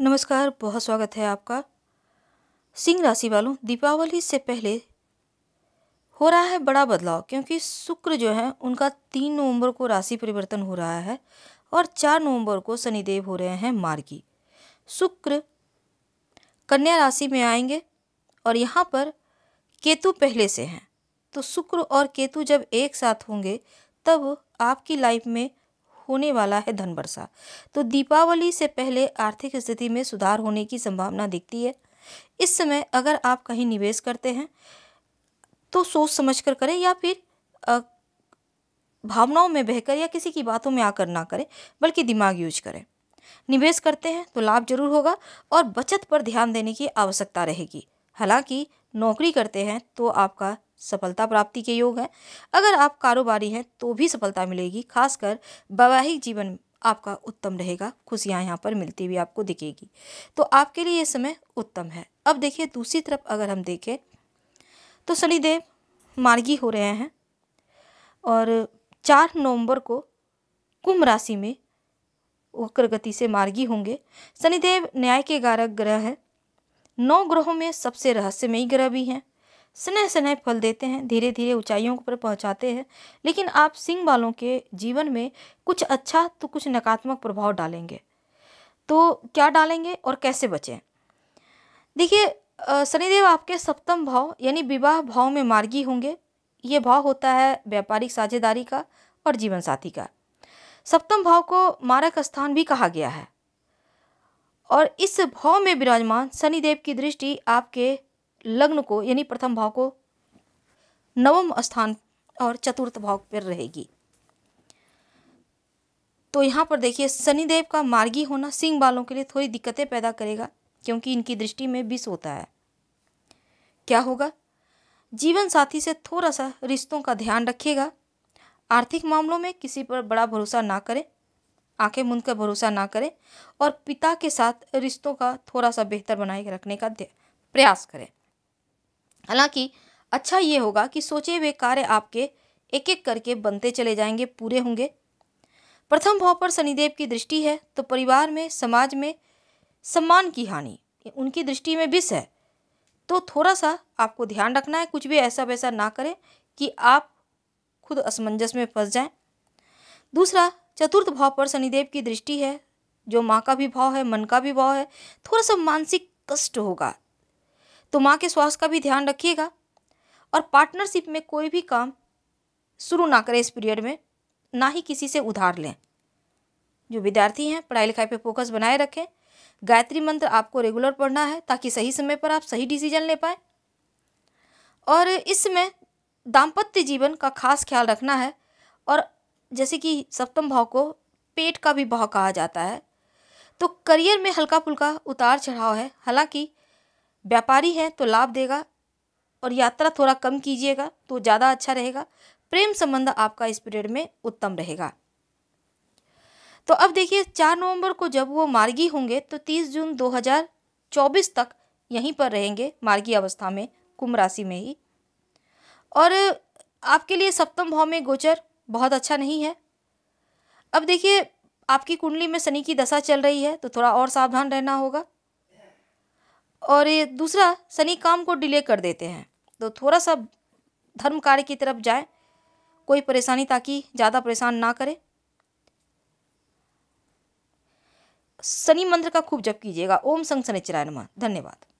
नमस्कार बहुत स्वागत है आपका सिंह राशि वालों दीपावली से पहले हो रहा है बड़ा बदलाव क्योंकि शुक्र जो है उनका तीन नवंबर को राशि परिवर्तन हो रहा है और चार नवंबर को शनिदेव हो रहे हैं मार्गी शुक्र कन्या राशि में आएंगे और यहाँ पर केतु पहले से हैं तो शुक्र और केतु जब एक साथ होंगे तब आपकी लाइफ में होने वाला है धन वर्षा तो दीपावली से पहले आर्थिक स्थिति में सुधार होने की संभावना दिखती है इस समय अगर आप कहीं निवेश करते हैं तो सोच समझ कर करें या फिर भावनाओं में बहकर या किसी की बातों में आकर ना करें बल्कि दिमाग यूज करें निवेश करते हैं तो लाभ जरूर होगा और बचत पर ध्यान देने की आवश्यकता रहेगी हालांकि नौकरी करते हैं तो आपका सफलता प्राप्ति के योग है अगर आप कारोबारी हैं तो भी सफलता मिलेगी खासकर वैवाहिक जीवन आपका उत्तम रहेगा खुशियाँ यहाँ पर मिलती हुई आपको दिखेगी तो आपके लिए ये समय उत्तम है अब देखिए दूसरी तरफ अगर हम देखें तो शनिदेव मार्गी हो रहे हैं और चार नवंबर को कुंभ राशि में वक्र गति से मार्गी होंगे शनिदेव न्याय के कारक ग्रह हैं नौ ग्रहों में सबसे रहस्यमयी ग्रह भी हैं स्नेह स्नेह फल देते हैं धीरे धीरे ऊंचाइयों पर पहुंचाते हैं लेकिन आप सिंह वालों के जीवन में कुछ अच्छा तो कुछ नकारात्मक प्रभाव डालेंगे तो क्या डालेंगे और कैसे बचें देखिए शनिदेव आपके सप्तम भाव यानी विवाह भाव में मार्गी होंगे ये भाव होता है व्यापारिक साझेदारी का और जीवन साथी का सप्तम भाव को मारक स्थान भी कहा गया है और इस भाव में विराजमान शनिदेव की दृष्टि आपके लग्न को यानी प्रथम भाव को नवम स्थान और चतुर्थ भाव पर रहेगी तो यहाँ पर देखिए शनिदेव का मार्गी होना सिंह बालों के लिए थोड़ी दिक्कतें पैदा करेगा क्योंकि इनकी दृष्टि में विष होता है क्या होगा जीवन साथी से थोड़ा सा रिश्तों का ध्यान रखिएगा आर्थिक मामलों में किसी पर बड़ा भरोसा ना करें आंखें मूंद कर भरोसा ना करें और पिता के साथ रिश्तों का थोड़ा सा बेहतर बनाए रखने का प्रयास करें हालांकि अच्छा ये होगा कि सोचे हुए कार्य आपके एक एक करके बनते चले जाएंगे पूरे होंगे प्रथम भाव पर शनिदेव की दृष्टि है तो परिवार में समाज में सम्मान की हानि उनकी दृष्टि में विष है तो थोड़ा सा आपको ध्यान रखना है कुछ भी ऐसा वैसा ना करें कि आप खुद असमंजस में फंस जाएं दूसरा चतुर्थ भाव पर शनिदेव की दृष्टि है जो माँ का भी भाव है मन का भी भाव है थोड़ा सा मानसिक कष्ट होगा तो माँ के स्वास्थ्य का भी ध्यान रखिएगा और पार्टनरशिप में कोई भी काम शुरू ना करें इस पीरियड में ना ही किसी से उधार लें जो विद्यार्थी हैं पढ़ाई लिखाई पे फोकस बनाए रखें गायत्री मंत्र आपको रेगुलर पढ़ना है ताकि सही समय पर आप सही डिसीजन ले पाएँ और इसमें दाम्पत्य जीवन का खास ख्याल रखना है और जैसे कि सप्तम भाव को पेट का भी भाव कहा जाता है तो करियर में हल्का फुल्का उतार चढ़ाव है हालांकि व्यापारी है तो लाभ देगा और यात्रा थोड़ा कम कीजिएगा तो ज़्यादा अच्छा रहेगा प्रेम संबंध आपका इस पीरियड में उत्तम रहेगा तो अब देखिए चार नवंबर को जब वो मार्गी होंगे तो तीस जून 2024 तक यहीं पर रहेंगे मार्गी अवस्था में कुंभ राशि में ही और आपके लिए सप्तम भाव में गोचर बहुत अच्छा नहीं है अब देखिए आपकी कुंडली में शनि की दशा चल रही है तो थोड़ा और सावधान रहना होगा और ये दूसरा शनि काम को डिले कर देते हैं तो थोड़ा सा धर्म कार्य की तरफ जाए कोई परेशानी ताकि ज़्यादा परेशान ना करे शनि मंत्र का खूब जप कीजिएगा ओम संग शनिचराय धन्यवाद